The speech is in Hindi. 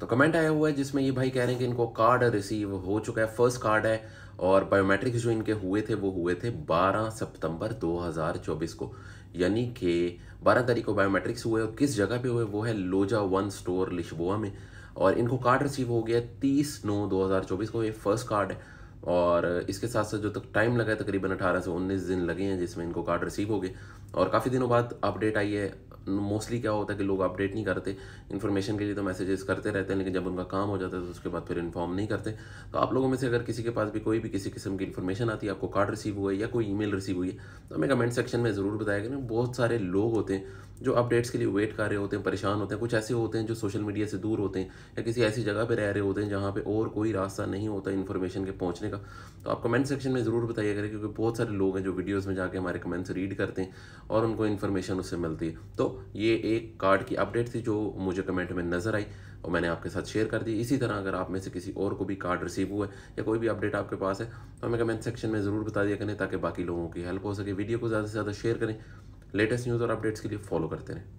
तो कमेंट आया हुआ है जिसमें ये भाई कह रहे हैं कि इनको कार्ड रिसीव हो चुका है फर्स्ट कार्ड है और बायोमेट्रिक्स जो इनके हुए थे वो हुए थे 12 सितंबर 2024 को यानी कि 12 तारीख को बायोमेट्रिक्स हुए और किस जगह पे हुए वो है लोजा वन स्टोर लिशबोआ में और इनको कार्ड रिसीव हो गया 30 नौ 2024 को ये फर्स्ट कार्ड है और इसके साथ साथ जो तक टाइम लगा है तकरीबन 18 से 19 दिन लगे हैं जिसमें इनको कार्ड रिसीव हो गए और काफ़ी दिनों बाद अपडेट आई है मोस्टली क्या होता है कि लोग अपडेट नहीं करते इन्फॉर्मेशन के लिए तो मैसेजेस करते रहते हैं लेकिन जब उनका काम हो जाता है तो उसके बाद फिर इन्फॉर्म नहीं करते तो आप लोगों में से अगर किसी के पास भी कोई भी किसी किस्म की इन्फॉर्मेशन आती है आपको कार्ड रिसीव हुआ है या कोई ईमेल रिसीव हुई है तो हमें कमेंट सेक्शन में ज़रूर बताया कि बहुत सारे लोग होते हैं जो अपडेट्स के लिए वेट कर रहे होते हैं परेशान होते हैं कुछ ऐसे होते हैं जो सोशल मीडिया से दूर होते हैं या किसी ऐसी जगह पर रह रहे होते हैं जहाँ पर और कोई रास्ता नहीं होता इन्फॉर्मेशन के पहुँचने का तो आप कमेंट सेक्शन में ज़रूर बताइए करें क्योंकि बहुत सारे लोग हैं जो वीडियोज़ में जाके हमारे कमेंट्स रीड करते हैं और उनको इन्फॉर्मेशन उससे मिलती है तो ये एक कार्ड की अपडेट थी जो मुझे कमेंट में नज़र आई और मैंने आपके साथ शेयर कर दी इसी तरह अगर आप में से किसी और को भी कार्ड रिसीव हुआ है या कोई भी अपडेट आपके पास है तो हमें कमेंट सेक्शन में ज़रूर बता दिया करें ताकि बाकी लोगों की हेल्प हो सके वीडियो को ज़्यादा से ज़्यादा शेयर करें लेटेस्ट न्यूज़ और अपडेट्स के लिए फॉलो करते रहें